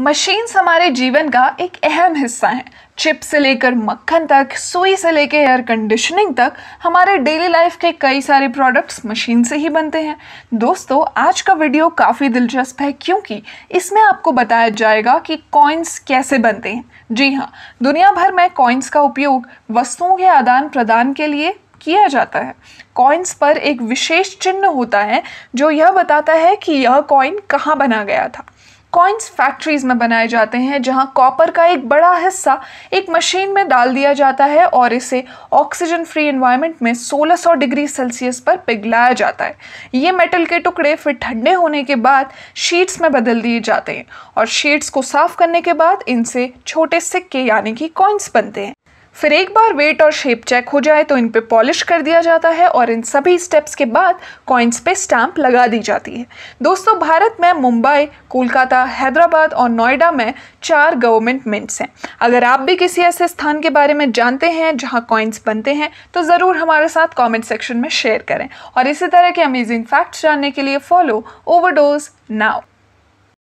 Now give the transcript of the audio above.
machines हमारे जीवन का एक अहम हिस्सा हैं चिप से लेकर मक्खन तक सुई से लेकर एयर कंडीशनिंग तक हमारे डेली लाइफ के कई सारे प्रोडक्ट्स मशीन से ही बनते हैं दोस्तों आज का वीडियो काफ़ी दिलचस्प है क्योंकि इसमें आपको बताया जाएगा कि कॉइन्स कैसे बनते हैं जी हाँ दुनिया भर में कॉइन्स का उपयोग वस्तुओं के आदान प्रदान के लिए किया जाता है कॉइन्स पर एक विशेष चिन्ह होता है जो यह बताता है कि यह कॉइन कहाँ बना गया था कॉइन्स फैक्ट्रीज में बनाए जाते हैं जहां कॉपर का एक बड़ा हिस्सा एक मशीन में डाल दिया जाता है और इसे ऑक्सीजन फ्री इन्वायरमेंट में 1600 डिग्री सेल्सियस पर पिघलाया जाता है ये मेटल के टुकड़े फिर ठंडे होने के बाद शीट्स में बदल दिए जाते हैं और शीट्स को साफ करने के बाद इनसे छोटे सिक्के यानी कि कॉइन्स बनते हैं फिर एक बार वेट और शेप चेक हो जाए तो इन पे पॉलिश कर दिया जाता है और इन सभी स्टेप्स के बाद कॉइन्स पे स्टैंप लगा दी जाती है दोस्तों भारत में मुंबई कोलकाता हैदराबाद और नोएडा में चार गवर्नमेंट मिंट्स हैं अगर आप भी किसी ऐसे स्थान के बारे में जानते हैं जहाँ कॉइन्स बनते हैं तो ज़रूर हमारे साथ कॉमेंट सेक्शन में शेयर करें और इसी तरह के अमेजिंग फैक्ट्स जानने के लिए फॉलो ओवरडोज नाउ